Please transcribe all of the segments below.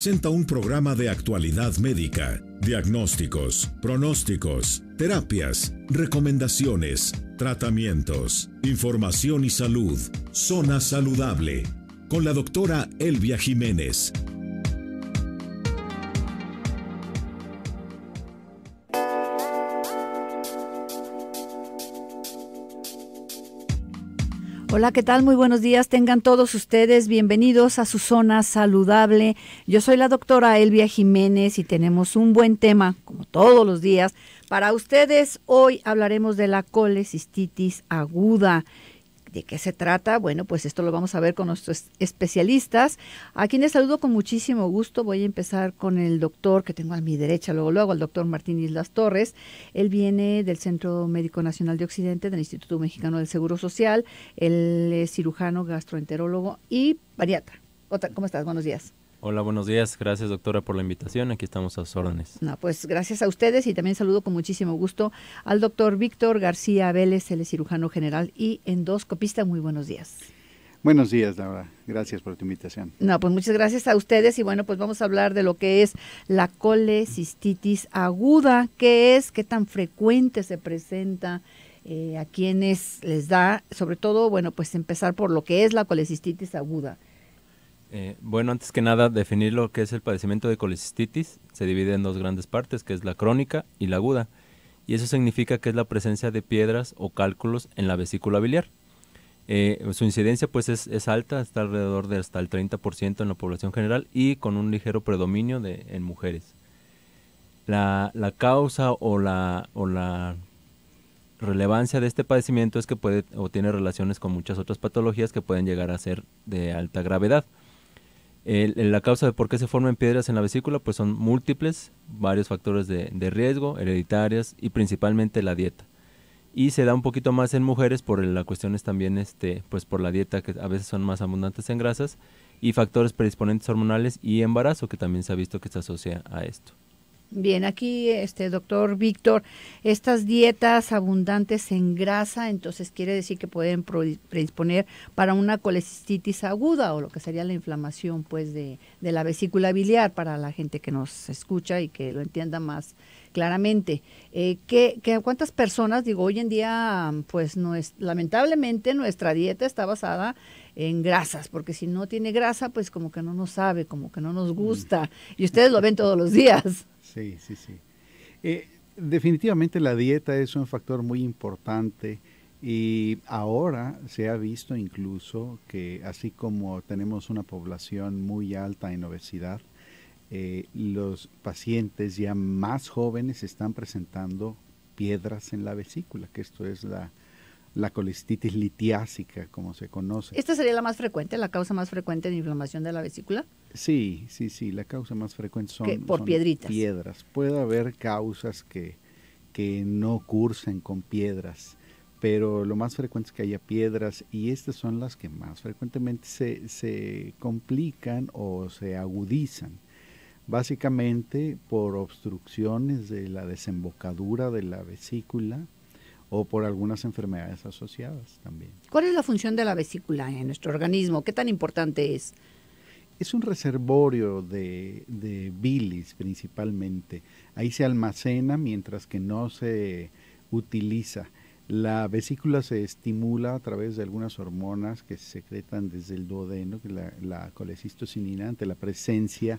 presenta un programa de actualidad médica, diagnósticos, pronósticos, terapias, recomendaciones, tratamientos, información y salud, zona saludable, con la doctora Elvia Jiménez Hola, ¿qué tal? Muy buenos días. Tengan todos ustedes bienvenidos a su zona saludable. Yo soy la doctora Elvia Jiménez y tenemos un buen tema, como todos los días, para ustedes. Hoy hablaremos de la colecistitis aguda. ¿De qué se trata? Bueno, pues esto lo vamos a ver con nuestros especialistas, a quienes saludo con muchísimo gusto. Voy a empezar con el doctor que tengo a mi derecha, luego luego, el doctor Martín Islas Torres. Él viene del Centro Médico Nacional de Occidente, del Instituto Mexicano del Seguro Social. Él es cirujano, gastroenterólogo y variata. ¿Cómo estás? Buenos días. Hola, buenos días. Gracias, doctora, por la invitación. Aquí estamos a sus órdenes. pues gracias a ustedes y también saludo con muchísimo gusto al doctor Víctor García Vélez, el cirujano general y endoscopista. Muy buenos días. Buenos días, Laura. Gracias por tu invitación. No, pues muchas gracias a ustedes y bueno, pues vamos a hablar de lo que es la colecistitis aguda, qué es, qué tan frecuente se presenta, eh, a quienes les da, sobre todo, bueno, pues empezar por lo que es la colecistitis aguda. Eh, bueno, antes que nada, definir lo que es el padecimiento de colicistitis se divide en dos grandes partes, que es la crónica y la aguda. Y eso significa que es la presencia de piedras o cálculos en la vesícula biliar. Eh, su incidencia pues es, alta, está alrededor de hasta el 30% en la población general y con un ligero predominio de, en mujeres. La, la causa o la, o la, relevancia de este padecimiento es que puede o tiene relaciones con muchas otras patologías que pueden llegar a ser de alta gravedad la causa de por qué se forman piedras en la vesícula pues son múltiples, varios factores de, riesgo, hereditarias y principalmente la dieta. Y se da un poquito más en mujeres por las cuestiones también, este, pues por la dieta que a veces son más abundantes en grasas y factores predisponentes hormonales y embarazo que también se ha visto que se asocia a esto. Bien, aquí este doctor Víctor, estas dietas abundantes en grasa, entonces quiere decir que pueden predisponer para una colecistitis aguda o lo que sería la inflamación pues de, de la vesícula biliar para la gente que nos escucha y que lo entienda más claramente. Eh, cuántas personas, digo, hoy en día pues no lamentablemente nuestra dieta está basada en grasas, porque si no tiene grasa, pues como que no nos sabe, como que no nos mm. gusta. Y ustedes lo ven todos los días. Sí, sí, sí. Eh, definitivamente la dieta es un factor muy importante y ahora se ha visto incluso que así como tenemos una población muy alta en obesidad, eh, los pacientes ya más jóvenes están presentando piedras en la vesícula, que esto es la, la colestitis litiásica, como se conoce. ¿Esta sería la más frecuente, la causa más frecuente de inflamación de la vesícula? Sí, sí, sí, la causa más frecuente son, por piedritas. piedras. Puede haber causas que, que no cursen con piedras, pero lo más frecuente es que haya piedras y estas son las que más frecuentemente se, se complican o se agudizan básicamente por obstrucciones de la desembocadura de la vesícula, o por algunas enfermedades asociadas también. ¿Cuál es la función de la vesícula en nuestro organismo? ¿Qué tan importante es? Es un reservorio de, bilis principalmente. Ahí se almacena mientras que no se utiliza. La vesícula se estimula a través de algunas hormonas que se secretan desde el duodeno, que la, la colecistocinina, ante la presencia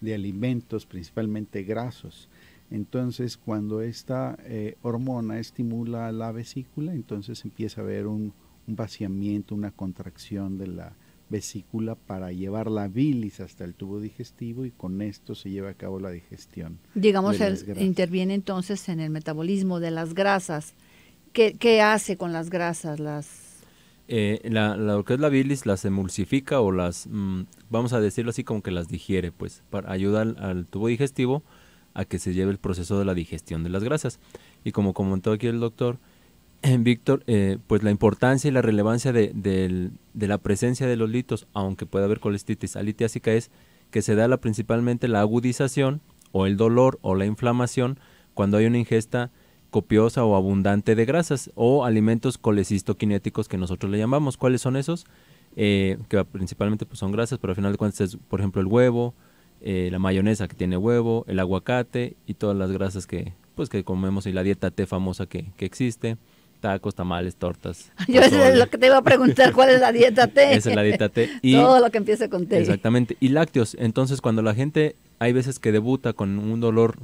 de alimentos, principalmente grasos. Entonces, cuando esta eh, hormona estimula la vesícula, entonces empieza a haber un, vaciamiento, una contracción de la vesícula para llevar la bilis hasta el tubo digestivo y con esto se lleva a cabo la digestión. Digamos, interviene entonces en el metabolismo de las grasas. ¿Qué, hace con las grasas? Las... Eh, la, lo que es la bilis las emulsifica o las, mm, vamos a decirlo así, como que las digiere, pues, para ayudar al tubo digestivo a que se lleve el proceso de la digestión de las grasas. Y como comentó aquí el doctor eh, Víctor, eh, pues la importancia y la relevancia de, la presencia de los litos, aunque pueda haber colestitis alitiásica, es que se da la, principalmente la agudización o el dolor o la inflamación cuando hay una ingesta copiosa o abundante de grasas o alimentos colecistoquinéticos que nosotros le llamamos. ¿Cuáles son esos? Eh, que principalmente pues, son grasas, pero al final de cuentas es, por ejemplo, el huevo, eh, la mayonesa que tiene huevo, el aguacate y todas las grasas que, pues, que comemos y la dieta T famosa que, que existe tacos, tamales, tortas. Yo es lo que te iba a preguntar, ¿cuál es la dieta T? es la dieta T. Y, Todo lo que empieza con T. Exactamente. Y lácteos. Entonces, cuando la gente, hay veces que debuta con un dolor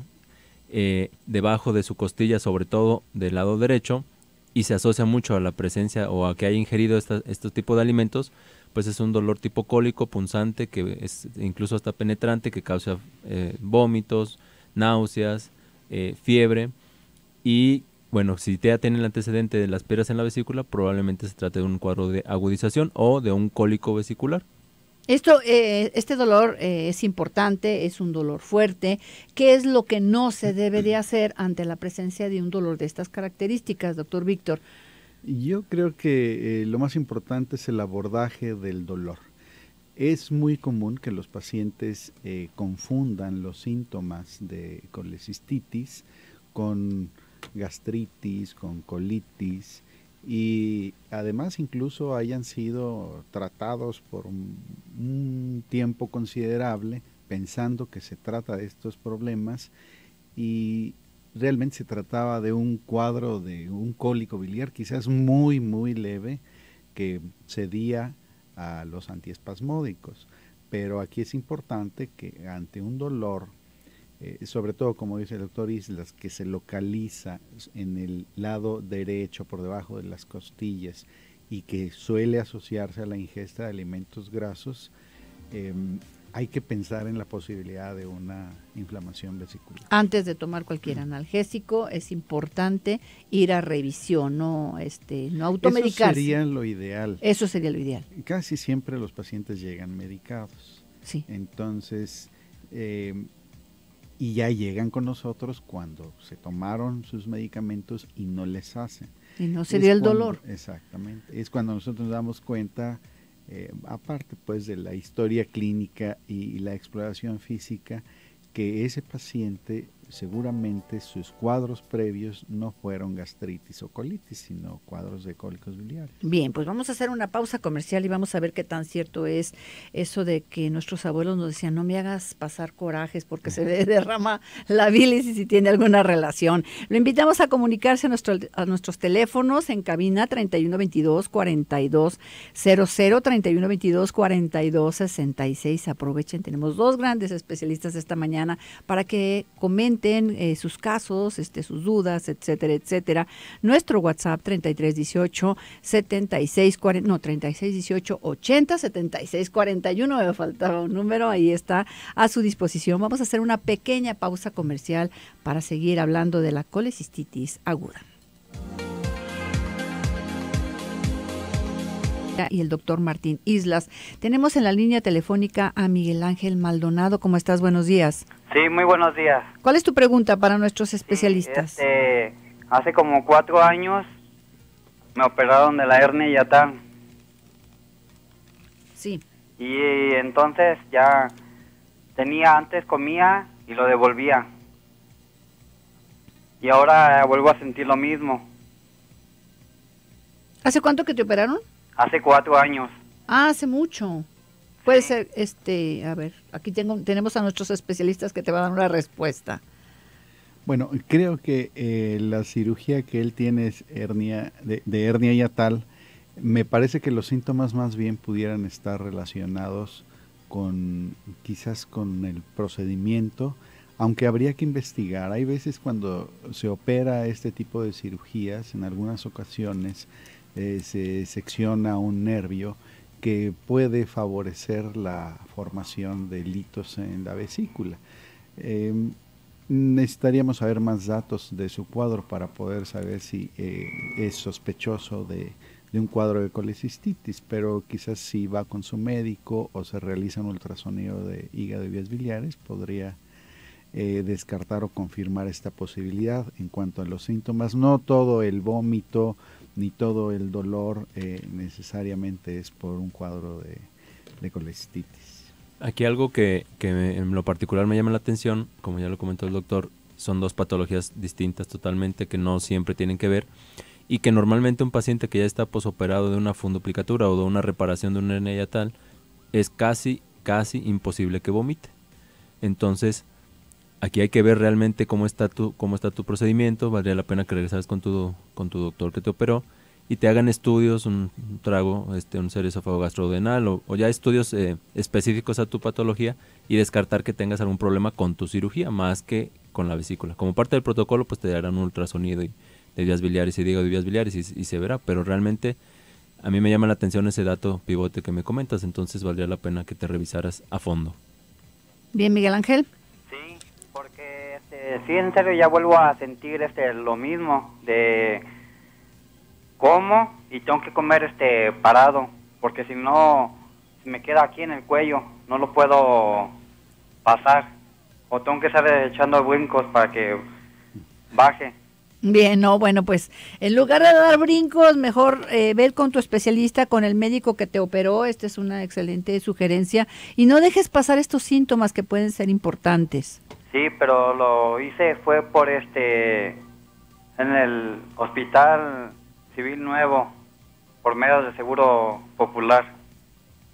eh, debajo de su costilla, sobre todo del lado derecho, y se asocia mucho a la presencia o a que haya ingerido estos este tipos de alimentos, pues es un dolor tipo cólico, punzante, que es incluso hasta penetrante, que causa eh, vómitos, náuseas, eh, fiebre. Y bueno, si TEA tiene el antecedente de las piedras en la vesícula, probablemente se trate de un cuadro de agudización o de un cólico vesicular. Esto, eh, este dolor es importante, es un dolor fuerte. ¿Qué es lo que no se debe de hacer ante la presencia de un dolor de estas características, doctor Víctor? Yo creo que eh, lo más importante es el abordaje del dolor. Es muy común que los pacientes eh, confundan los síntomas de colecistitis con gastritis, con colitis y además incluso hayan sido tratados por un, un tiempo considerable pensando que se trata de estos problemas y realmente se trataba de un cuadro de un cólico biliar, quizás muy, muy leve, que cedía a los antiespasmódicos. Pero aquí es importante que ante un dolor, eh, sobre todo como dice el doctor Islas, que se localiza en el lado derecho, por debajo de las costillas, y que suele asociarse a la ingesta de alimentos grasos, eh, hay que pensar en la posibilidad de una inflamación vesicular. Antes de tomar cualquier mm. analgésico es importante ir a revisión, no este no automedicarse. Eso sería lo ideal. Eso sería lo ideal. Casi siempre los pacientes llegan medicados. Sí. Entonces em, y ya llegan con nosotros cuando se tomaron sus medicamentos y no les hacen. Y no sería el dolor. Exactamente. Es cuando nosotros nos damos cuenta eh, aparte pues de la historia clínica y, y la exploración física, que ese paciente seguramente sus cuadros previos no fueron gastritis o colitis, sino cuadros de cólicos biliares. Bien, pues vamos a hacer una pausa comercial y vamos a ver qué tan cierto es eso de que nuestros abuelos nos decían, no me hagas pasar corajes porque se derrama la bilis y si tiene alguna relación. Lo invitamos a comunicarse a, nuestro, a nuestros teléfonos en cabina 3122-4200, 3122-4266. Aprovechen, tenemos dos grandes especialistas esta mañana para que comenten eh, sus casos, este, sus dudas, etcétera, etcétera. Nuestro WhatsApp 3318 7640, no, 3618 80 76 41, me faltaba un número, ahí está a su disposición. Vamos a hacer una pequeña pausa comercial para seguir hablando de la colecistitis aguda. y el doctor Martín Islas. Tenemos en la línea telefónica a Miguel Ángel Maldonado. ¿Cómo estás? Buenos días. Sí, muy buenos días. ¿Cuál es tu pregunta para nuestros especialistas? Este, hace como cuatro años me operaron de la hernia y Sí. Y entonces ya tenía antes comía y lo devolvía. Y ahora vuelvo a sentir lo mismo. ¿Hace cuánto que te operaron? Hace cuatro años. Ah, hace mucho. Puede ser, este, a ver, aquí tengo, tenemos a nuestros especialistas que te van a dar una respuesta. Bueno, creo que eh, la cirugía que él tiene es hernia, de, de hernia yatal. Me parece que los síntomas más bien pudieran estar relacionados con quizás con el procedimiento, aunque habría que investigar. Hay veces cuando se opera este tipo de cirugías, en algunas ocasiones eh, se secciona un nervio que puede favorecer la formación de litos en la vesícula. Em, necesitaríamos saber más datos de su cuadro para poder saber si eh, es sospechoso de, un cuadro de colecistitis, pero quizás si va con su médico o se realiza un ultrasonido de hígado y vías biliares, podría eh, descartar o confirmar esta posibilidad. En cuanto a los síntomas, no todo el vómito, ni todo el dolor eh, necesariamente es por un cuadro de, de colestitis. Aquí algo que, en lo particular me llama la atención, como ya lo comentó el doctor, son dos patologías distintas totalmente que no siempre tienen que ver y que normalmente un paciente que ya está posoperado de una funduplicatura o de una reparación de una hernia tal es casi, casi imposible que vomite. Entonces, aquí hay que ver realmente cómo está tu, cómo está tu procedimiento, valdría la pena que regresaras con tu con tu doctor que te operó y te hagan estudios, un, trago, este, un serio esófago gastrodenal o, ya estudios eh, específicos a tu patología y descartar que tengas algún problema con tu cirugía más que con la vesícula. Como parte del protocolo, pues te darán un ultrasonido y, de vías biliares y digo de vías biliares y, se verá, pero realmente a mí me llama la atención ese dato pivote que me comentas, entonces valdría la pena que te revisaras a fondo. Bien, Miguel Ángel sí, en serio, ya vuelvo a sentir este lo mismo de cómo y tengo que comer este parado, porque si no me queda aquí en el cuello, no lo puedo pasar o tengo que estar echando brincos para que baje. Bien, no, bueno, pues en lugar de dar brincos, mejor eh, ver con tu especialista, con el médico que te operó. Esta es una excelente sugerencia. Y no dejes pasar estos síntomas que pueden ser importantes. Sí, pero lo hice fue por este en el Hospital Civil Nuevo por medio de Seguro Popular.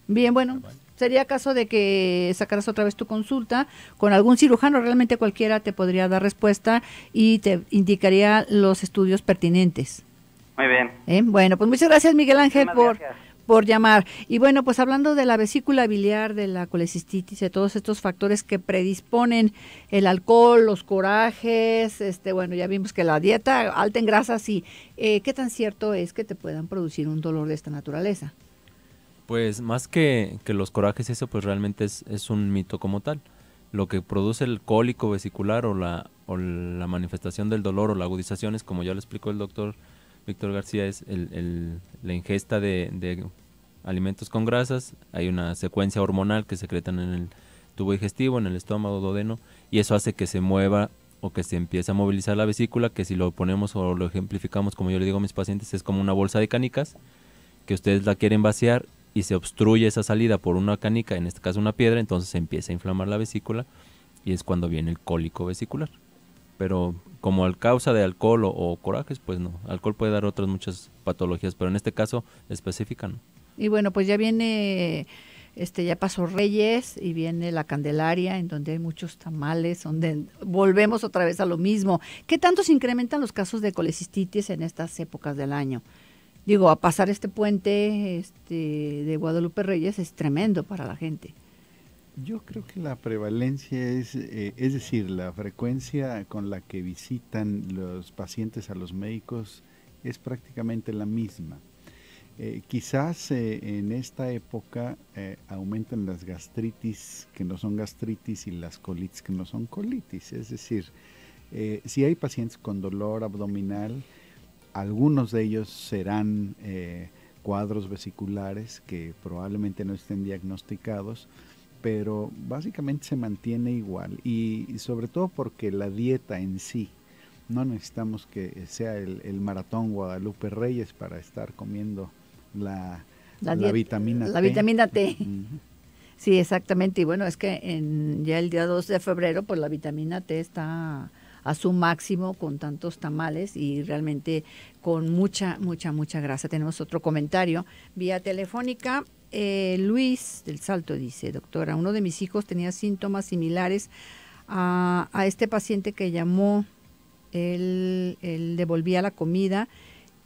Bien, bueno, sería caso de que sacaras otra vez tu consulta con algún cirujano, realmente cualquiera te podría dar respuesta y te indicaría los estudios pertinentes. Muy bien. Eh, bueno, pues muchas gracias Miguel Ángel por por llamar. Y bueno, pues hablando de la vesícula biliar, de la colecistitis, de todos estos factores que predisponen el alcohol, los corajes, este, bueno, ya vimos que la dieta alta en grasas y eh, ¿Qué tan cierto es que te puedan producir un dolor de esta naturaleza? Pues más que, los corajes, eso pues realmente es, es un mito como tal. Lo que produce el cólico vesicular o la, la manifestación del dolor o la agudización es, como ya lo explicó el doctor Víctor García, es el, la ingesta de alimentos con grasas, hay una secuencia hormonal que secretan en el tubo digestivo, en el estómago, duodeno, y eso hace que se mueva o que se empiece a movilizar la vesícula, que si lo ponemos o lo ejemplificamos, como yo le digo a mis pacientes, es como una bolsa de canicas, que ustedes la quieren vaciar y se obstruye esa salida por una canica, en este caso una piedra, entonces se empieza a inflamar la vesícula y es cuando viene el cólico vesicular. Pero como al causa de alcohol o, corajes, pues no, alcohol puede dar otras muchas patologías, pero en este caso específica no. Y bueno, pues ya viene, este, ya pasó Reyes y viene la Candelaria, en donde hay muchos tamales, donde volvemos otra vez a lo mismo. ¿Qué tanto se incrementan los casos de colecistitis en estas épocas del año? Digo, a pasar este puente este, de Guadalupe Reyes es tremendo para la gente. Yo creo que la prevalencia es, eh, es decir, la frecuencia con la que visitan los pacientes a los médicos es prácticamente la misma. Eh, quizás eh, en esta época eh, aumentan las gastritis que no son gastritis y las colitis que no son colitis. Es decir, si hay pacientes con dolor abdominal, algunos de ellos serán cuadros vesiculares que probablemente no estén diagnosticados, pero básicamente se mantiene igual y, sobre todo porque la dieta en sí, no necesitamos que sea el, el maratón Guadalupe Reyes para estar comiendo la, vitamina la T. vitamina T. Sí, exactamente. Y bueno, es que en, ya el día 2 de febrero, pues la vitamina T está a su máximo con tantos tamales y realmente con mucha, mucha, mucha grasa. Tenemos otro comentario vía telefónica. Eh, Luis del Salto dice, doctora, uno de mis hijos tenía síntomas similares a, a este paciente que llamó, él devolvía la comida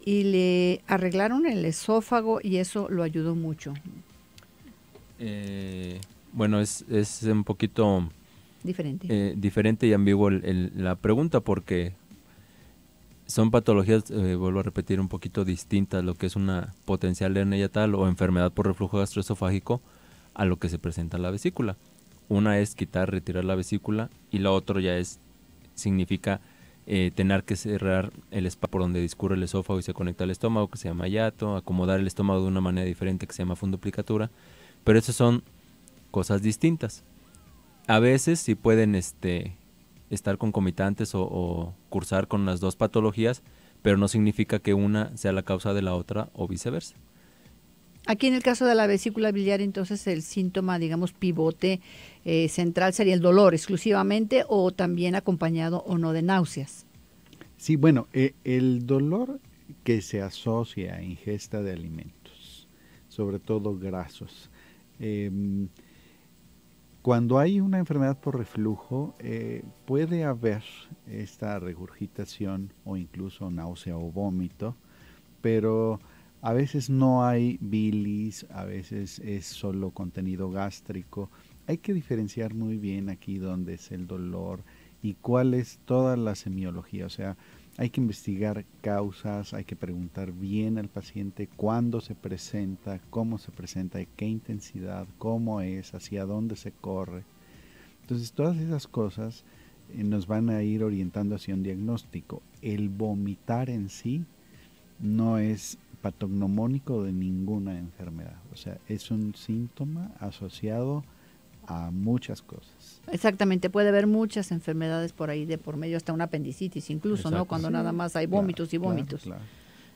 y le arreglaron el esófago y eso lo ayudó mucho. Eh, bueno, es, un poquito diferente, eh, diferente y ambiguo la pregunta porque son patologías, eh, vuelvo a repetir, un poquito distintas lo que es una potencial hernia tal o enfermedad por reflujo gastroesofágico a lo que se presenta en la vesícula. Una es quitar, retirar la vesícula y la otra ya es significa eh, tener que cerrar el espacio por donde discurre el esófago y se conecta al estómago, que se llama hiato, acomodar el estómago de una manera diferente, que se llama funduplicatura. Pero esas son cosas distintas. A veces sí pueden este, estar concomitantes o cursar con las dos patologías, pero no significa que una sea la causa de la otra o viceversa. Aquí en el caso de la vesícula biliar, entonces el síntoma, digamos, pivote eh, central sería el dolor exclusivamente o también acompañado o no de náuseas. Sí, bueno, eh, el dolor que se asocia a ingesta de alimentos, sobre todo grasos. Em, cuando hay una enfermedad por reflujo, eh, puede haber esta regurgitación o incluso náusea o vómito, pero a veces no hay bilis, a veces es solo contenido gástrico. Hay que diferenciar muy bien aquí dónde es el dolor y cuál es toda la semiología. O sea, hay que investigar causas, hay que preguntar bien al paciente cuándo se presenta, cómo se presenta, de qué intensidad, cómo es, hacia dónde se corre. Entonces, todas esas cosas eh, nos van a ir orientando hacia un diagnóstico. El vomitar en sí no es patognomónico de ninguna enfermedad. O sea, es un síntoma asociado a muchas cosas. Exactamente, puede haber muchas enfermedades por ahí de por medio, hasta una apendicitis incluso, ¿no? Cuando nada más hay vómitos y vómitos.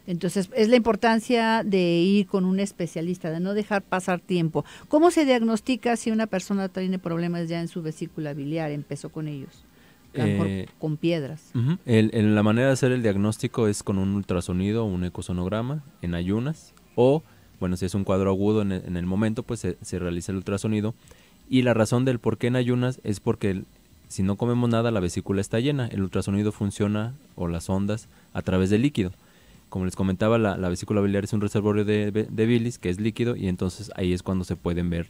Entonces, es la importancia de ir con un especialista, de no dejar pasar tiempo. ¿Cómo se diagnostica si una persona tiene problemas ya en su vesícula biliar, empezó con ellos? Eh, con piedras. la manera de hacer el diagnóstico es con un ultrasonido o un ecosonograma en ayunas o, bueno, si es un cuadro agudo en el, momento, pues se, realiza el ultrasonido. Y la razón del por qué en ayunas es porque si no comemos nada la vesícula está llena. El ultrasonido funciona o las ondas a través del líquido. Como les comentaba, la, vesícula biliar es un reservorio de, bilis que es líquido y entonces ahí es cuando se pueden ver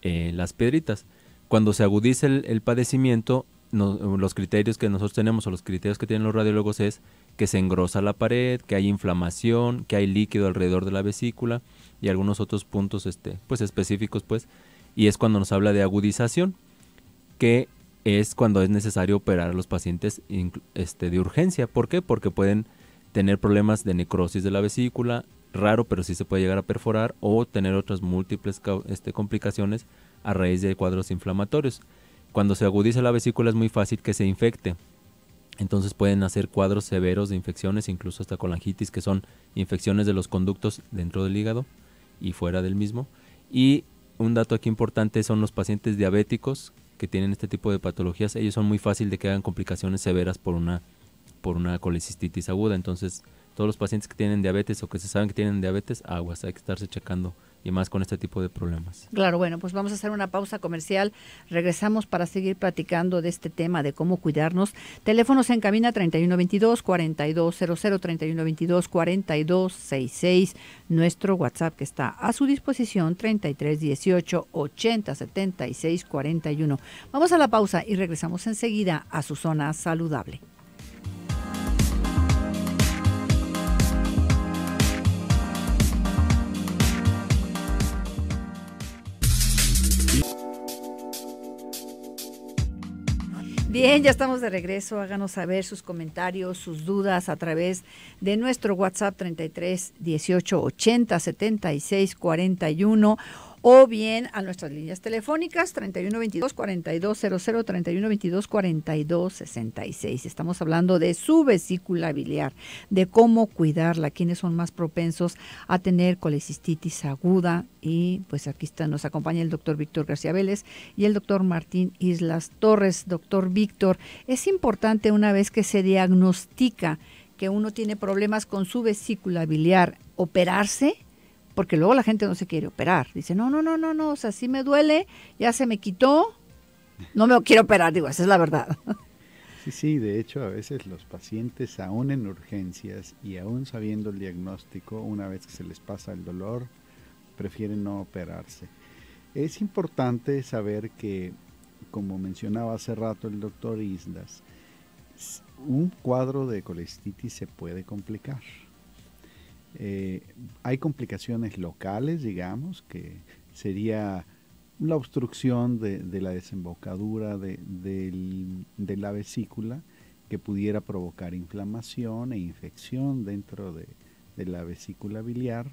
eh, las piedritas. Cuando se agudiza el padecimiento, los criterios que nosotros tenemos o los criterios que tienen los radiólogos es que se engrosa la pared, que hay inflamación, que hay líquido alrededor de la vesícula y algunos otros puntos este, pues, específicos pues y es cuando nos habla de agudización que es cuando es necesario operar a los pacientes este, de urgencia. ¿Por qué? Porque pueden tener problemas de necrosis de la vesícula, raro pero sí se puede llegar a perforar o tener otras múltiples este, complicaciones a raíz de cuadros inflamatorios. Cuando se agudiza la vesícula es muy fácil que se infecte. Entonces pueden hacer cuadros severos de infecciones, incluso hasta colangitis, que son infecciones de los conductos dentro del hígado y fuera del mismo. Y un dato aquí importante son los pacientes diabéticos que tienen este tipo de patologías. Ellos son muy fácil de que hagan complicaciones severas por una, por una colecistitis aguda. Entonces, todos los pacientes que tienen diabetes o que se saben que tienen diabetes, aguas, hay que estarse checando y más con este tipo de problemas. Claro, bueno, pues vamos a hacer una pausa comercial. Regresamos para seguir platicando de este tema de cómo cuidarnos. Teléfonos en cabina 3122 4200 3122 4266, nuestro WhatsApp que está a su disposición 3318 y 41. Vamos a la pausa y regresamos enseguida a su zona saludable. Bien, ya estamos de regreso. Háganos saber sus comentarios, sus dudas a través de nuestro WhatsApp 33 18 80 76 41 o bien a nuestras líneas telefónicas 3122-4200, 3122-4266. Estamos hablando de su vesícula biliar, de cómo cuidarla, quiénes son más propensos a tener colecistitis aguda. Y pues aquí está, nos acompaña el doctor Víctor García Vélez y el doctor Martín Islas Torres. Doctor Víctor, es importante una vez que se diagnostica que uno tiene problemas con su vesícula biliar, operarse porque luego la gente no se quiere operar. Dice, no, no, no, no, no, o sea, sí me duele, ya se me quitó, no me quiero operar, digo, esa es la verdad. Sí, sí, de hecho a veces los pacientes aún en urgencias y aún sabiendo el diagnóstico, una vez que se les pasa el dolor, prefieren no operarse. Es importante saber que, como mencionaba hace rato el doctor Islas, un cuadro de colestitis se puede complicar. Eh, hay complicaciones locales, digamos, que sería la obstrucción de, la desembocadura de, la vesícula que pudiera provocar inflamación e infección dentro de, la vesícula biliar.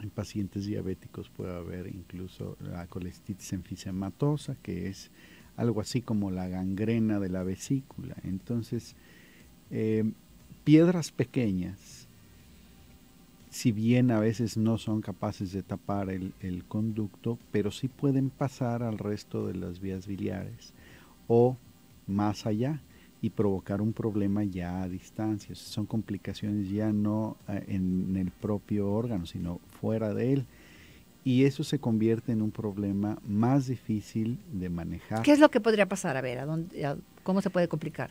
En pacientes diabéticos puede haber incluso la colestitis enfisematosa, que es algo así como la gangrena de la vesícula. Entonces, eh, piedras pequeñas si bien a veces no son capaces de tapar el, conducto, pero sí pueden pasar al resto de las vías biliares o más allá y provocar un problema ya a distancia. son complicaciones ya no eh, en el propio órgano, sino fuera de él. Y eso se convierte en un problema más difícil de manejar. ¿Qué es lo que podría pasar? A ver, ¿a dónde, ¿cómo se puede complicar?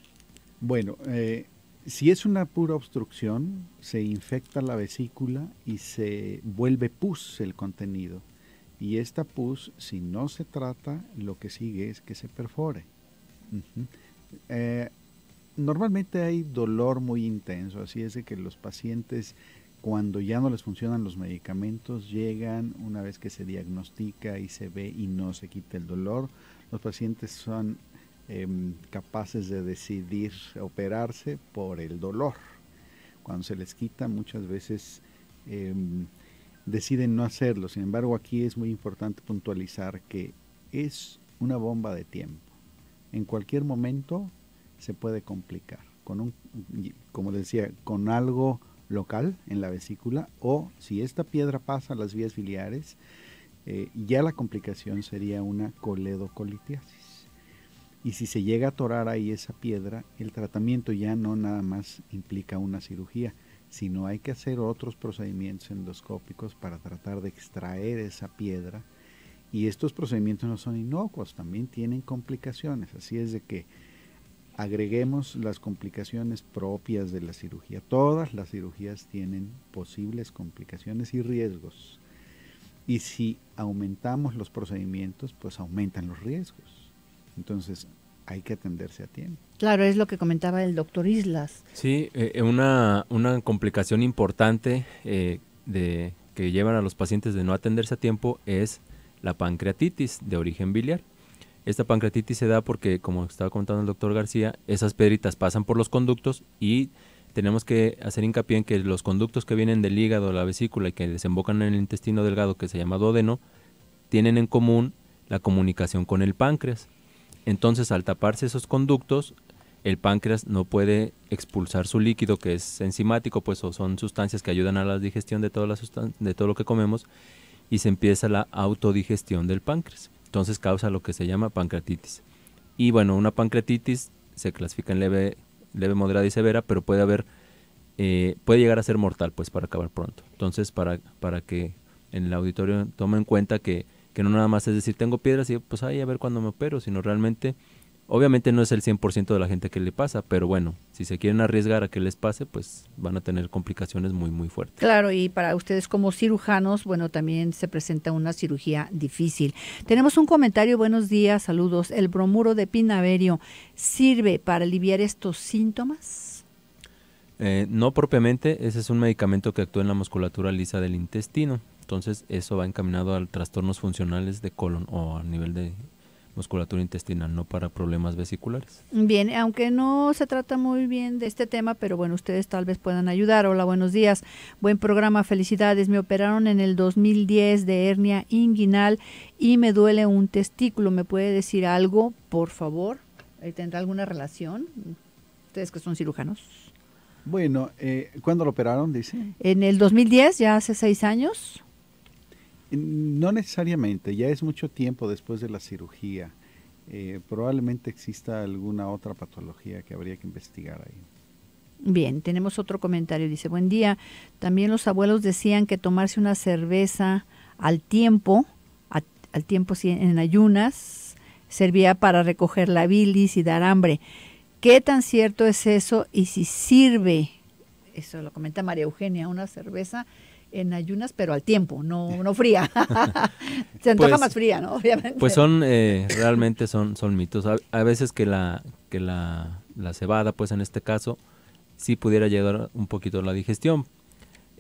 Bueno, eh, si es una pura obstrucción, se infecta la vesícula y se vuelve pus el contenido. Y esta pus, si no se trata, lo que sigue es que se perfore. Eh, normalmente hay dolor muy intenso, así es de que los pacientes cuando ya no les funcionan los medicamentos, llegan una vez que se diagnostica y se ve y no se quita el dolor. Los pacientes son Em, capaces de decidir operarse por el dolor. Cuando se les quita muchas veces em, deciden no hacerlo. Sin embargo, aquí es muy importante puntualizar que es una bomba de tiempo. En cualquier momento se puede complicar. Con un, como decía, con algo local en la vesícula o si esta piedra pasa a las vías biliares, eh, ya la complicación sería una coledocolitiasis. Y si se llega a atorar ahí esa piedra, el tratamiento ya no nada más implica una cirugía, sino hay que hacer otros procedimientos endoscópicos para tratar de extraer esa piedra. Y estos procedimientos no son inocuos, también tienen complicaciones. Así es de que agreguemos las complicaciones propias de la cirugía. Todas las cirugías tienen posibles complicaciones y riesgos. Y si aumentamos los procedimientos, pues aumentan los riesgos. Entonces, hay que atenderse a tiempo. Claro, es lo que comentaba el doctor Islas. Sí, eh, eh, una, complicación importante eh, que llevan a los pacientes de no atenderse a tiempo es la pancreatitis de origen biliar. Esta pancreatitis se da porque, como estaba comentando el doctor García, esas pedritas pasan por los conductos y tenemos que hacer hincapié en que los conductos que vienen del hígado, la vesícula y que desembocan en el intestino delgado, que se llama duodeno, tienen en común la comunicación con el páncreas. Entonces, al taparse esos conductos, el páncreas no puede expulsar su líquido, que es enzimático, pues o son sustancias que ayudan a la digestión de, de todo lo que comemos, y se empieza la autodigestión del páncreas. Entonces causa lo que se llama pancreatitis. Y bueno, una pancreatitis se clasifica en leve, leve moderada y severa, pero puede haber, eh, puede llegar a ser mortal, pues para acabar pronto. Entonces, para, para que en el auditorio tome en cuenta que que no nada más es decir, tengo piedras y pues ahí a ver cuándo me opero, sino realmente, obviamente no es el 100% de la gente que le pasa, pero bueno, si se quieren arriesgar a que les pase, pues van a tener complicaciones muy, muy fuertes. Claro, y para ustedes como cirujanos, bueno, también se presenta una cirugía difícil. Tenemos un comentario, buenos días, saludos. ¿El bromuro de pinaverio sirve para aliviar estos síntomas? Eh, no propiamente, ese es un medicamento que actúa en la musculatura lisa del intestino. Entonces eso va encaminado a trastornos funcionales de colon o a nivel de musculatura intestinal, no para problemas vesiculares. Bien, aunque no se trata muy bien de este tema, pero bueno, ustedes tal vez puedan ayudar. Hola, buenos días. Buen programa, felicidades. Me operaron en el 2010 de hernia inguinal y me duele un testículo. ¿Me puede decir algo, por favor? ¿Tendrá alguna relación? Ustedes que son cirujanos. Bueno, eh, ¿cuándo lo operaron, dice? En el 2010, ya hace seis años. No necesariamente, ya es mucho tiempo después de la cirugía. Eh, probablemente exista alguna otra patología que habría que investigar ahí. Bien, tenemos otro comentario. Dice, buen día. También los abuelos decían que tomarse una cerveza al tiempo, al tiempo en ayunas, servía para recoger la bilis y dar hambre. ¿Qué tan cierto es eso y si sirve? Eso lo comenta María Eugenia, una cerveza en ayunas, pero al tiempo, no, no fría. Se antoja pues, más fría, ¿no? Obviamente. Pues son, eh, realmente son, son mitos. A, veces que la, que la, la cebada, pues en este caso, sí pudiera llegar un poquito a la digestión,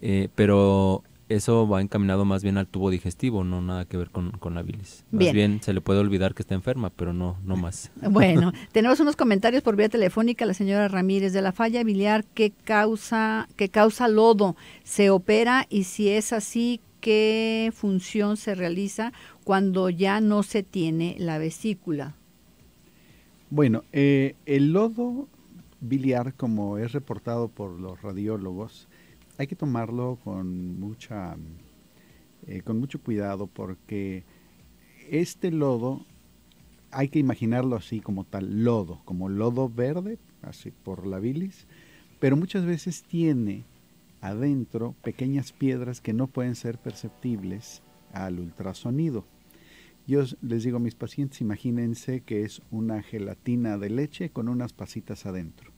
eh, pero eso va encaminado más bien al tubo digestivo, no nada que ver con, con la bilis. Más bien. se le puede olvidar que está enferma, pero no, no más. Bueno, tenemos unos comentarios por vía telefónica. La señora Ramírez de la falla biliar, ¿qué causa, qué causa lodo? ¿Se opera? Y si es así, ¿qué función se realiza cuando ya no se tiene la vesícula? Bueno, eh, el lodo biliar, como es reportado por los radiólogos, hay que tomarlo con mucha eh, con mucho cuidado porque este lodo hay que imaginarlo así como tal lodo, como lodo verde, así por la bilis, pero muchas veces tiene adentro pequeñas piedras que no pueden ser perceptibles al ultrasonido. Yo les digo a mis pacientes, imagínense que es una gelatina de leche con unas pasitas adentro.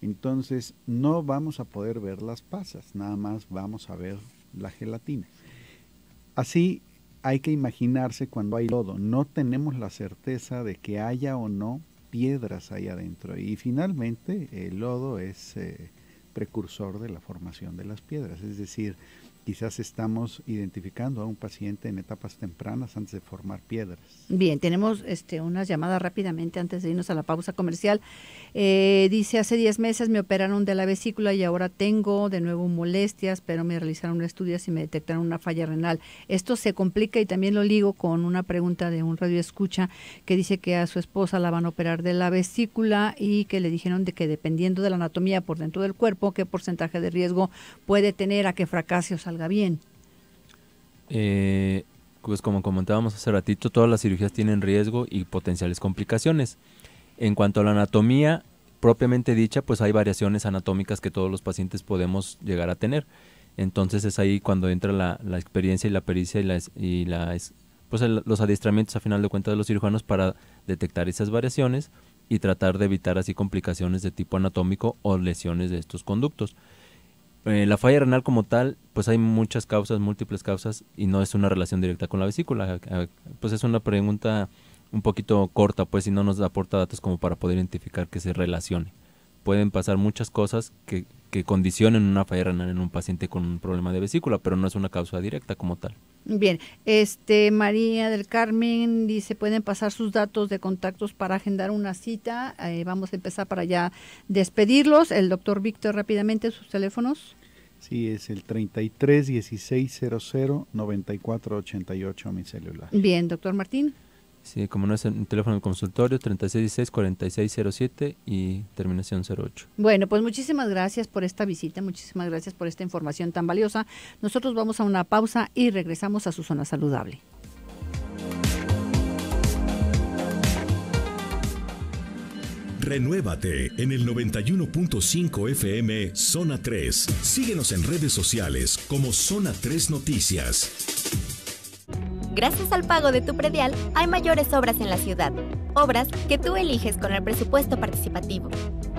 Entonces no vamos a poder ver las pasas, nada más vamos a ver la gelatina. Así hay que imaginarse cuando hay lodo. No tenemos la certeza de que haya o no piedras ahí adentro. Y finalmente el lodo es eh, precursor de la formación de las piedras. Es decir, quizás estamos identificando a un paciente en etapas tempranas antes de formar piedras. Bien, tenemos este, una llamada rápidamente antes de irnos a la pausa comercial. Eh, dice, hace 10 meses me operaron de la vesícula y ahora tengo de nuevo molestias, pero me realizaron estudios y me detectaron una falla renal. Esto se complica y también lo ligo con una pregunta de un radioescucha que dice que a su esposa la van a operar de la vesícula y que le dijeron de que dependiendo de la anatomía por dentro del cuerpo, qué porcentaje de riesgo puede tener a que fracase o salga bien? Eh, pues como comentábamos hace ratito, todas las cirugías tienen riesgo y potenciales complicaciones. En cuanto a la anatomía propiamente dicha, pues hay variaciones anatómicas que todos los pacientes podemos llegar a tener. Entonces es ahí cuando entra la, experiencia y la pericia y, pues los adiestramientos a final de cuentas de los cirujanos para detectar esas variaciones y tratar de evitar así complicaciones de tipo anatómico o lesiones de estos conductos. Eh, la falla renal como tal, pues hay muchas causas, múltiples causas, y no es una relación directa con la vesícula. Pues es una pregunta un poquito corta, pues si no nos aporta datos como para poder identificar que se relacione. Pueden pasar muchas cosas que, condicionen una falla renal en un paciente con un problema de vesícula, pero no es una causa directa como tal. Bien, este María del Carmen dice, pueden pasar sus datos de contactos para agendar una cita. Eh, vamos a empezar para ya despedirlos. El doctor Víctor, rápidamente, sus teléfonos. Sí, es el 33 1600 9488 mi celular. Bien, doctor Martín. Sí, como no es el teléfono del consultorio, 3616-4607 y terminación 08. Bueno, pues muchísimas gracias por esta visita, muchísimas gracias por esta información tan valiosa. Nosotros vamos a una pausa y regresamos a su zona saludable. Renuévate en el 91.5 FM Zona 3. Síguenos en redes sociales como Zona 3 Noticias. Gracias al pago de tu predial, hay mayores obras en la ciudad. Obras que tú eliges con el presupuesto participativo.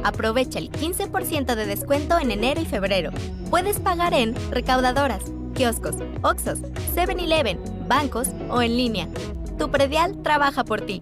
Aprovecha el 15% de descuento en enero y febrero. Puedes pagar en recaudadoras, kioscos, Oxos, 7-Eleven, bancos o en línea. Tu predial trabaja por ti.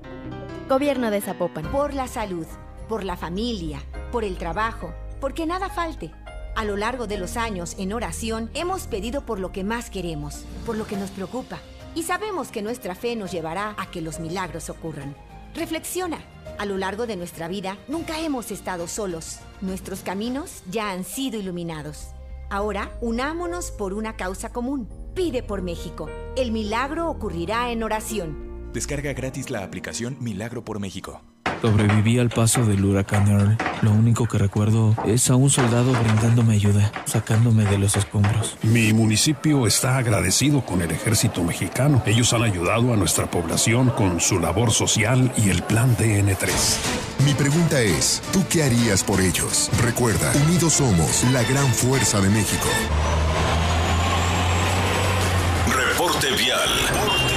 Gobierno de Zapopan. Por la salud por la familia, por el trabajo, porque nada falte. A lo largo de los años, en oración, hemos pedido por lo que más queremos, por lo que nos preocupa, y sabemos que nuestra fe nos llevará a que los milagros ocurran. Reflexiona. A lo largo de nuestra vida, nunca hemos estado solos. Nuestros caminos ya han sido iluminados. Ahora, unámonos por una causa común. Pide por México. El milagro ocurrirá en oración. Descarga gratis la aplicación Milagro por México. Sobreviví al paso del huracán Earl. Lo único que recuerdo es a un soldado brindándome ayuda, sacándome de los escombros. Mi municipio está agradecido con el ejército mexicano. Ellos han ayudado a nuestra población con su labor social y el plan DN3. Mi pregunta es, ¿tú qué harías por ellos? Recuerda, unidos somos la gran fuerza de México. Reporte vial.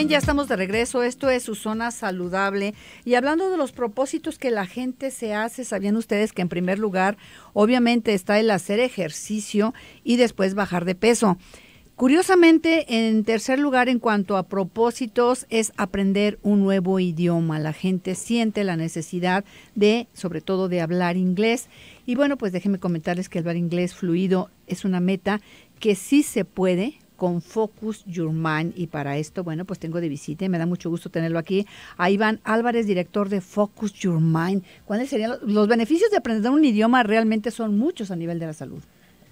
Bien, ya estamos de regreso. Esto es su zona saludable. Y hablando de los propósitos que la gente se hace, sabían ustedes que en primer lugar, obviamente, está el hacer ejercicio y después bajar de peso. Curiosamente, en tercer lugar, en cuanto a propósitos, es aprender un nuevo idioma. La gente siente la necesidad de, sobre todo, de hablar inglés. Y bueno, pues déjenme comentarles que hablar inglés fluido es una meta que sí se puede, con Focus Your Mind. Y para esto, bueno, pues tengo de visita y me da mucho gusto tenerlo aquí a Iván Álvarez, director de Focus Your Mind. ¿Cuáles serían los, beneficios de aprender un idioma? Realmente son muchos a nivel de la salud.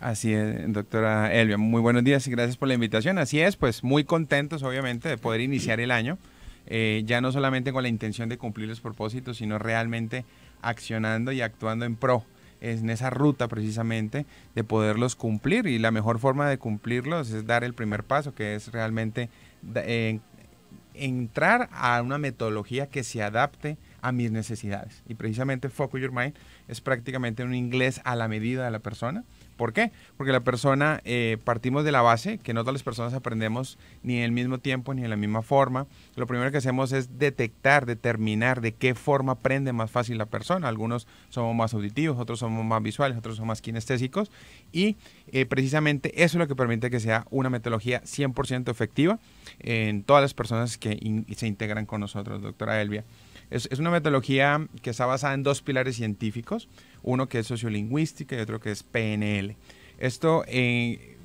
Así es, doctora Elvia. Muy buenos días y gracias por la invitación. Así es, pues muy contentos, obviamente, de poder iniciar el año. Eh, ya no solamente con la intención de cumplir los propósitos, sino realmente accionando y actuando en pro en esa ruta precisamente de poderlos cumplir y la mejor forma de cumplirlos es dar el primer paso, que es realmente eh, entrar a una metodología que se adapte a mis necesidades. Y precisamente Focus Your Mind es prácticamente un inglés a la medida de la persona ¿Por qué? Porque la persona, eh, partimos de la base que no todas las personas aprendemos ni en el mismo tiempo ni en la misma forma. Lo primero que hacemos es detectar, determinar de qué forma aprende más fácil la persona. Algunos somos más auditivos, otros somos más visuales, otros somos más kinestésicos. Y eh, precisamente eso es lo que permite que sea una metodología 100% efectiva en todas las personas que se integran con nosotros, doctora Elvia. Es, es una metodología que está basada en dos pilares científicos uno que es sociolingüística y otro que es PNL. Esto, que eh,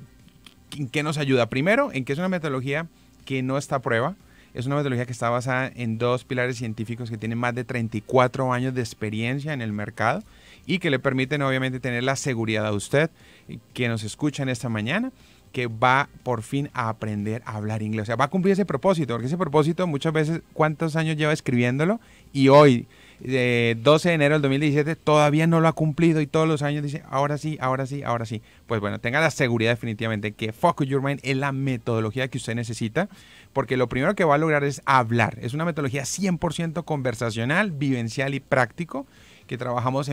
¿en qué nos ayuda? Primero, en que es una metodología que no está a prueba. Es una metodología que está basada en dos pilares científicos que tienen más de 34 años de experiencia en el mercado y que le permiten obviamente tener la seguridad a usted eh, que nos escucha en esta mañana que va por fin a aprender a hablar inglés. O sea, va a cumplir ese propósito, porque ese propósito muchas veces, ¿cuántos años lleva escribiéndolo? Y hoy 12 de enero del 2017, todavía no lo ha cumplido y todos los años dice, ahora sí, ahora sí, ahora sí. Pues bueno, tenga la seguridad definitivamente que Focus Your Mind es la metodología que usted necesita, porque lo primero que va a lograr es hablar. Es una metodología 100% conversacional, vivencial y práctico que trabajamos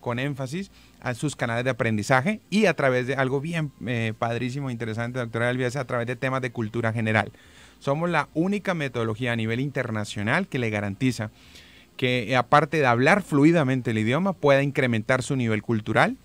con énfasis a sus canales de aprendizaje y a través de algo bien eh, padrísimo, interesante, doctora Elvia, a través de temas de cultura general. Somos la única metodología a nivel internacional que le garantiza que eh, aparte de hablar fluidamente el idioma, pueda incrementar su nivel cultural.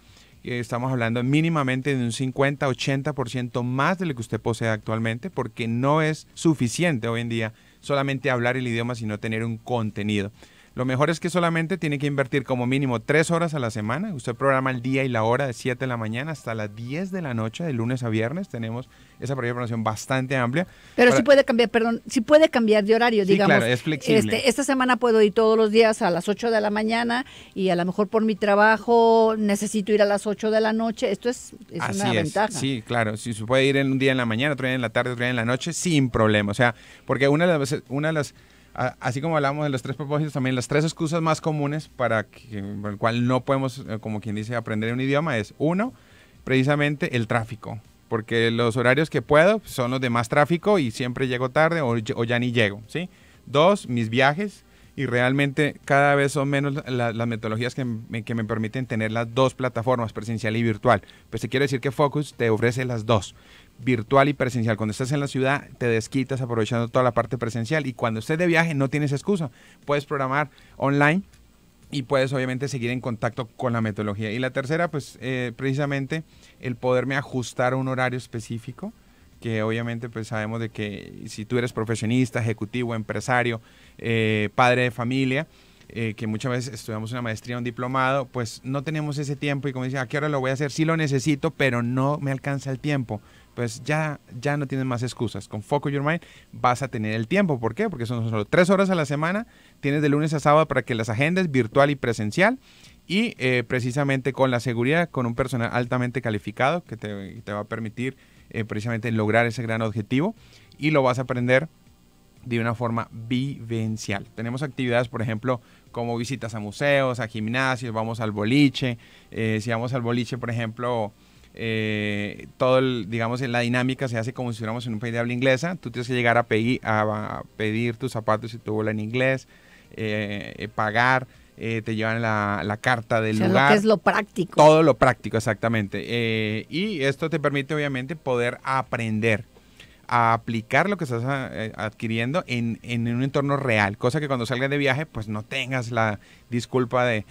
Eh, estamos hablando mínimamente de un 50-80% más de lo que usted posee actualmente, porque no es suficiente hoy en día solamente hablar el idioma, sino tener un contenido. Lo mejor es que solamente tiene que invertir como mínimo tres horas a la semana. Usted programa el día y la hora de 7 de la mañana hasta las 10 de la noche, de lunes a viernes. Tenemos esa programación bastante amplia. Pero sí puede cambiar, perdón, sí puede cambiar de horario, digamos. Claro, es flexible. Este, esta semana puedo ir todos los días a las 8 de la mañana y a lo mejor por mi trabajo necesito ir a las 8 de la noche. Esto es, una ventaja. Sí, claro. Si se puede ir en un día en la mañana, otro día en la tarde, otro día en la noche, sin problema. O sea, porque una de una de las así como hablamos de los tres propósitos, también las tres excusas más comunes para, el cual no podemos, eh, como quien dice, aprender un idioma es, uno, precisamente el tráfico, porque los horarios que puedo son los de más tráfico y siempre llego tarde o, ya ni llego, ¿sí? Dos, mis viajes, y realmente cada vez son menos las metodologías que me, que me, permiten tener las dos plataformas, presencial y virtual. Pues te quiero decir que Focus te ofrece las dos virtual y presencial. Cuando estás en la ciudad, te desquitas aprovechando toda la parte presencial. Y cuando estés de viaje, no tienes excusa. Puedes programar online y puedes obviamente seguir en contacto con la metodología. Y la tercera, pues eh, precisamente el poderme ajustar a un horario específico, que obviamente pues sabemos de que si tú eres profesionista, ejecutivo, empresario, eh, padre de familia, eh, que muchas veces estudiamos una maestría, un diplomado, pues no tenemos ese tiempo y como decía ¿a qué hora lo voy a hacer? si lo necesito, pero no me alcanza el tiempo pues ya, ya no tienes más excusas. Con Focus Your Mind vas a tener el tiempo. ¿Por qué? Porque son solo tres horas a la semana. Tienes de lunes a sábado para que las agendas virtual y presencial. Y eh, precisamente con la seguridad, con un personal altamente calificado que te, va a permitir eh, precisamente lograr ese gran objetivo. Y lo vas a aprender de una forma vivencial. Tenemos actividades, por ejemplo, como visitas a museos, a gimnasios, vamos al boliche. Eh, si vamos al boliche, por ejemplo, eh, todo el, digamos, la dinámica se hace como si fuéramos en un país de habla inglesa. Tú tienes que llegar a, pedir, tus zapatos y tu bola en inglés, eh, eh, pagar, te llevan la, carta del lugar. Lo que es lo práctico. Todo lo práctico, exactamente. y esto te permite, obviamente, poder aprender a aplicar lo que estás ah, adquiriendo en, en, un entorno real, cosa que cuando salgas de viaje pues no tengas la disculpa de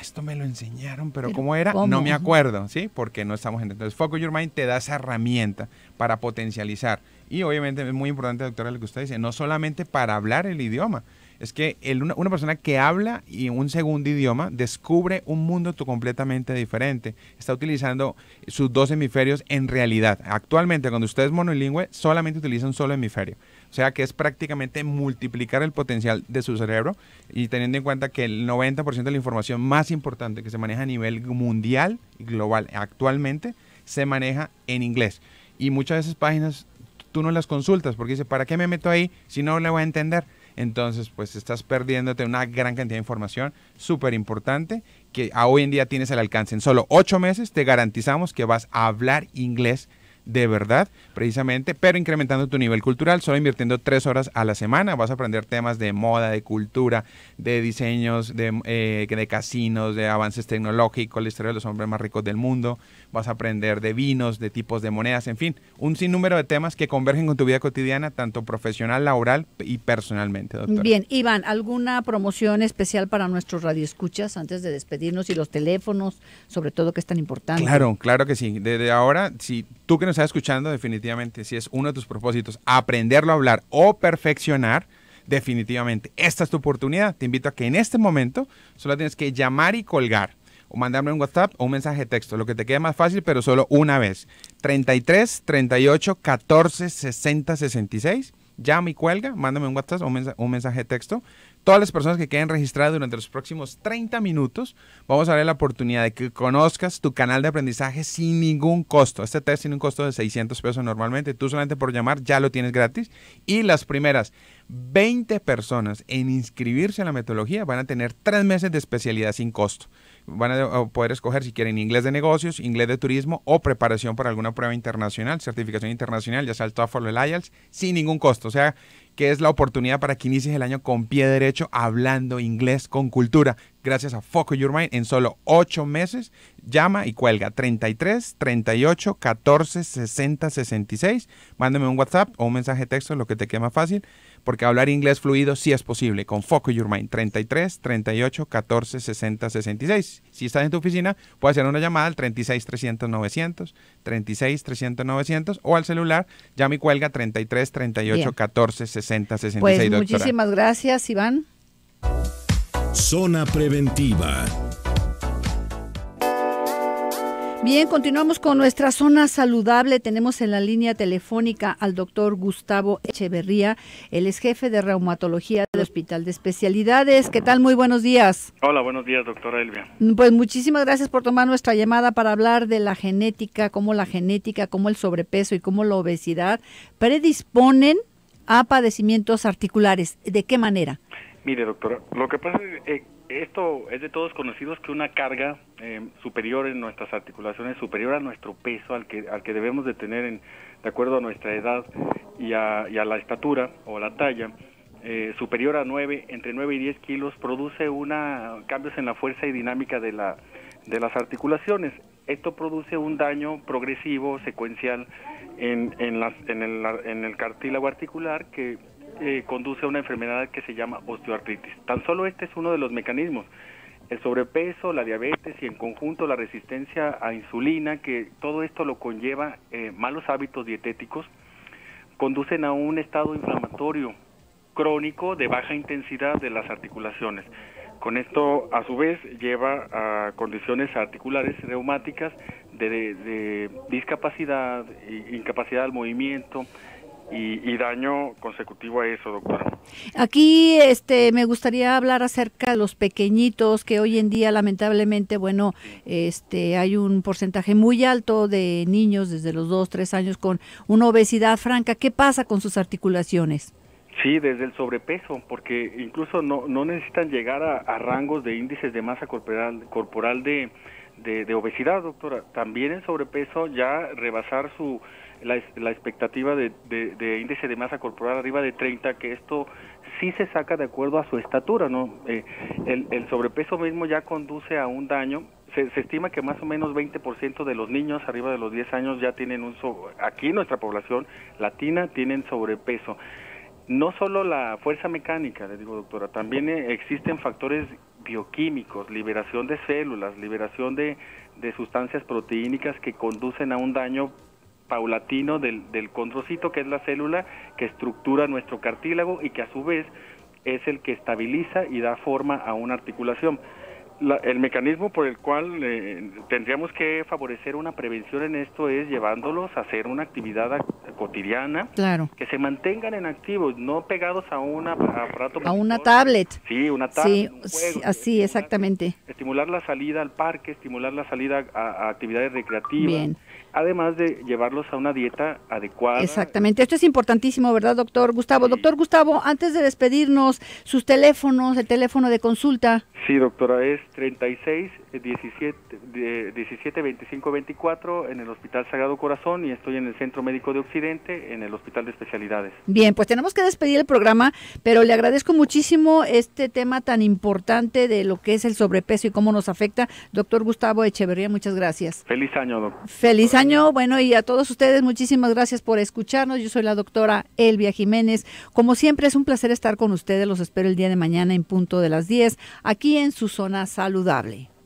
esto me lo enseñaron, pero, ¿cómo era? No me acuerdo, ¿sí? Porque no estamos en... Entonces, Focus Your Mind te da esa herramienta para potencializar. Y obviamente es muy importante, doctora, lo que usted dice, no solamente para hablar el idioma, es que el, una, persona que habla y un segundo idioma descubre un mundo completamente diferente. Está utilizando sus dos hemisferios en realidad. Actualmente, cuando usted es monolingüe, solamente utiliza un solo hemisferio. O sea que es prácticamente multiplicar el potencial de su cerebro y teniendo en cuenta que el 90% de la información más importante que se maneja a nivel mundial y global actualmente se maneja en inglés. Y muchas de esas páginas tú no las consultas porque dice, ¿para qué me meto ahí si no le voy a entender? Entonces, pues estás perdiéndote una gran cantidad de información súper importante que a hoy en día tienes al alcance. En solo ocho meses te garantizamos que vas a hablar inglés de verdad, precisamente, pero incrementando tu nivel cultural, solo invirtiendo tres horas a la semana. Vas a aprender temas de moda, de cultura, de diseños, de, eh, de casinos, de avances tecnológicos, la historia de los hombres más ricos del mundo. Vas a aprender de vinos, de tipos de monedas, en fin, un sinnúmero de temas que convergen con tu vida cotidiana, tanto profesional, laboral y personalmente, Bien, Iván, ¿alguna promoción especial para nuestros radioescuchas antes de despedirnos y los teléfonos, sobre todo que es tan importante? Claro, claro que sí. Desde ahora, si tú que nos escuchando, definitivamente, si es uno de tus propósitos, aprenderlo a hablar o perfeccionar, definitivamente, esta es tu oportunidad. Te invito a que en este momento solo tienes que llamar y colgar o mandarme un WhatsApp o un mensaje de texto, lo que te quede más fácil, pero solo una vez. 33 38 14 60 66. Llama y cuelga, mándame un WhatsApp o un mensaje de texto todas las personas que queden registradas durante los próximos 30 minutos, vamos a darle la oportunidad de que conozcas tu canal de aprendizaje sin ningún costo. Este test tiene un costo de 600 pesos normalmente, tú solamente por llamar ya lo tienes gratis y las primeras 20 personas en inscribirse a la metodología van a tener 3 meses de especialidad sin costo. Van a poder escoger si quieren inglés de negocios, inglés de turismo o preparación para alguna prueba internacional, certificación internacional, ya sea el TOEFL o IELTS, sin ningún costo. O sea, que es la oportunidad para que inicies el año con pie derecho hablando inglés con cultura. Gracias a Focus Your Mind en solo 8 meses. Llama y cuelga 33 38 14 60 66. Mándame un WhatsApp o un mensaje texto, lo que te quema más fácil porque hablar inglés fluido sí es posible con Foco Your Mind 33 38 14 60 66. Si estás en tu oficina, puedes hacer una llamada al 36 300 900, 36 300 900 o al celular llama y cuelga 33 38 14 60 66. Pues muchísimas gracias, Iván. Zona preventiva. Bien, continuamos con nuestra zona saludable. Tenemos en la línea telefónica al doctor Gustavo Echeverría. el es jefe de reumatología del Hospital de Especialidades. ¿Qué tal? Muy buenos días. Hola, buenos días, doctora Elvia. Mm, pues muchísimas gracias por tomar nuestra llamada para hablar de la genética, cómo la genética, cómo el sobrepeso y cómo la obesidad predisponen a padecimientos articulares. ¿De qué manera? Mire, doctora, lo que pasa es... que... Eh, esto es de todos conocidos que una carga eh, superior en nuestras articulaciones, superior a nuestro peso, al que, al que debemos de tener de acuerdo a nuestra edad y a, la estatura o la talla, eh, superior a 9, entre 9 y 10 kilos, produce una, cambios en la fuerza y dinámica de, la, de las articulaciones. Esto produce un daño progresivo, secuencial, en, en, el, en el cartílago articular que eh, conduce a una enfermedad que se llama osteoartritis. Tan solo este es uno de los mecanismos. El sobrepeso, la diabetes y en conjunto la resistencia a insulina, que todo esto lo conlleva eh, malos hábitos dietéticos, conducen a un estado inflamatorio crónico de baja intensidad de las articulaciones. Con esto, a su vez, lleva a condiciones articulares reumáticas de, de, de discapacidad, incapacidad al movimiento, y, daño consecutivo a eso, doctora. Aquí este, me gustaría hablar acerca de los pequeñitos que hoy en día lamentablemente, bueno, este, hay un porcentaje muy alto de niños desde los 2, 3 años con una obesidad franca. ¿Qué pasa con sus articulaciones? Sí, desde el sobrepeso, porque incluso no, necesitan llegar a, rangos de índices de masa corporal, corporal de obesidad, doctora. También el sobrepeso ya rebasar su la, expectativa de, índice de masa corporal arriba de 30, que esto sí se saca de acuerdo a su estatura, ¿no? Eh, el, sobrepeso mismo ya conduce a un daño. Se, estima que más o menos 20% de los niños arriba de los 10 años ya tienen un sobrepeso, aquí en nuestra población latina tienen sobrepeso. No solo la fuerza mecánica, le digo doctora, también eh, existen factores bioquímicos, liberación de células, liberación de, de sustancias proteínicas que conducen a un daño paulatino del, del condrocito, que es la célula que estructura nuestro cartílago y que a su vez es el que estabiliza y da forma a una articulación. el mecanismo por el cual eh, tendríamos que favorecer una prevención en esto es llevándolos a hacer una actividad cotidiana, claro. que se mantengan en activos, no pegados a una. aparato. A una tablet. Sí, una tablet. Sí, así, exactamente. Estimular la salida al parque, estimular la salida a, actividades recreativas además de llevarlos a una dieta adecuada. Exactamente, esto es importantísimo, ¿verdad, doctor Gustavo? Doctor Gustavo, antes de despedirnos, sus teléfonos, el teléfono de consulta. Sí, doctora, es 36 17, 17 25 24 en el Hospital Sagrado Corazón y estoy en el Centro Médico de Occidente, en el Hospital de Especialidades. Bien, pues tenemos que despedir el programa, pero le agradezco muchísimo este tema tan importante de lo que es el sobrepeso y cómo nos afecta. Doctor Gustavo Echeverría, muchas gracias. Feliz año, doctor. Feliz bueno, y a todos ustedes muchísimas gracias por escucharnos. Yo soy la doctora Elvia Jiménez. Como siempre es un placer estar con ustedes. Los espero el día de mañana en punto de las 10, aquí en su zona saludable.